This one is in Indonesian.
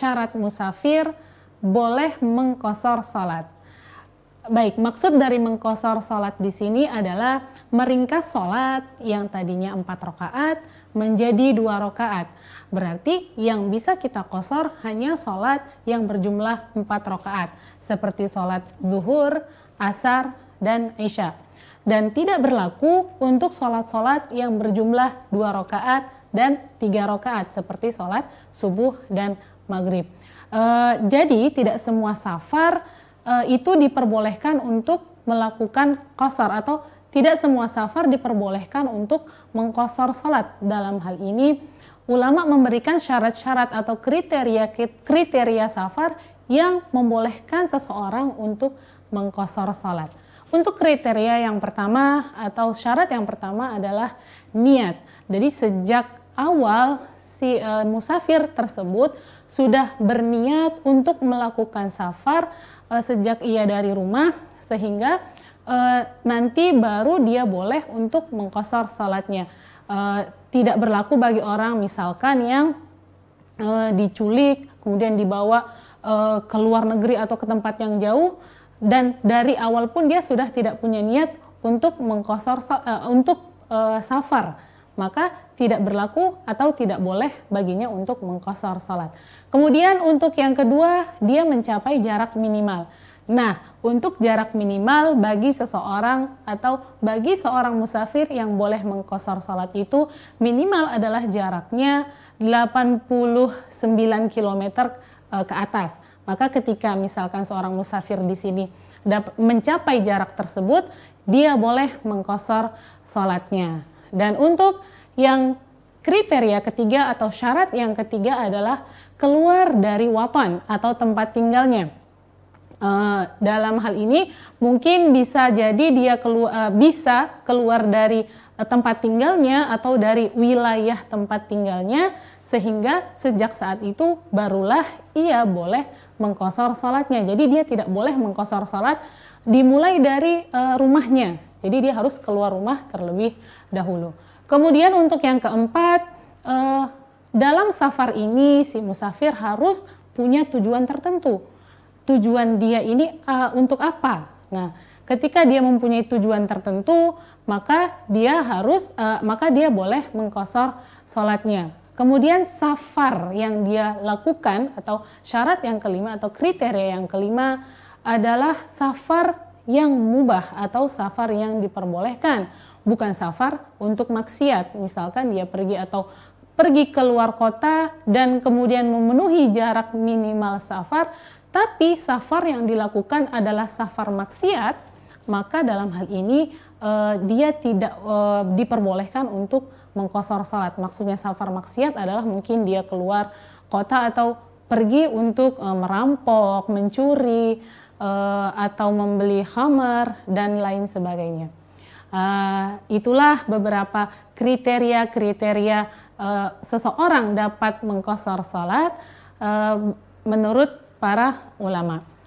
syarat musafir boleh mengkosor sholat. Baik, maksud dari mengkosor sholat di sini adalah meringkas sholat yang tadinya empat rokaat menjadi dua rokaat. Berarti yang bisa kita kosor hanya sholat yang berjumlah empat rokaat, seperti sholat zuhur, asar, dan isya. Dan tidak berlaku untuk sholat-sholat yang berjumlah dua rokaat dan tiga rokaat, seperti sholat subuh dan maghrib. Uh, jadi tidak semua safar uh, itu diperbolehkan untuk melakukan kosor atau tidak semua safar diperbolehkan untuk mengkosor salat. Dalam hal ini, ulama memberikan syarat-syarat atau kriteria kriteria safar yang membolehkan seseorang untuk mengkosor salat. Untuk kriteria yang pertama atau syarat yang pertama adalah niat. Jadi sejak awal si uh, musafir tersebut sudah berniat untuk melakukan safar uh, sejak ia dari rumah sehingga uh, nanti baru dia boleh untuk mengkosor salatnya. Uh, tidak berlaku bagi orang misalkan yang uh, diculik kemudian dibawa uh, ke luar negeri atau ke tempat yang jauh dan dari awal pun dia sudah tidak punya niat untuk mengkosor uh, untuk uh, safar maka tidak berlaku atau tidak boleh baginya untuk mengkosor sholat. Kemudian untuk yang kedua, dia mencapai jarak minimal. Nah, untuk jarak minimal bagi seseorang atau bagi seorang musafir yang boleh mengkosor sholat itu minimal adalah jaraknya 89 km eh, ke atas. Maka ketika misalkan seorang musafir di sini mencapai jarak tersebut, dia boleh mengkosor sholatnya. Dan untuk yang kriteria ketiga atau syarat yang ketiga adalah keluar dari waton atau tempat tinggalnya. Uh, dalam hal ini mungkin bisa jadi dia kelu uh, bisa keluar dari uh, tempat tinggalnya atau dari wilayah tempat tinggalnya sehingga sejak saat itu barulah ia boleh mengkosor sholatnya. Jadi dia tidak boleh mengkosor sholat dimulai dari uh, rumahnya jadi dia harus keluar rumah terlebih dahulu. Kemudian untuk yang keempat, eh, dalam safar ini si musafir harus punya tujuan tertentu. Tujuan dia ini eh, untuk apa? Nah, ketika dia mempunyai tujuan tertentu, maka dia harus eh, maka dia boleh mengkosor sholatnya. Kemudian safar yang dia lakukan atau syarat yang kelima atau kriteria yang kelima adalah safar yang mubah atau safar yang diperbolehkan, bukan safar untuk maksiat. Misalkan dia pergi atau pergi keluar kota dan kemudian memenuhi jarak minimal safar, tapi safar yang dilakukan adalah safar maksiat, maka dalam hal ini eh, dia tidak eh, diperbolehkan untuk mengkosor salat. Maksudnya safar maksiat adalah mungkin dia keluar kota atau pergi untuk eh, merampok, mencuri, Eh, atau membeli hammer dan lain sebagainya. Eh, itulah beberapa kriteria-kriteria eh, seseorang dapat mengkosor salat menurut para ulama.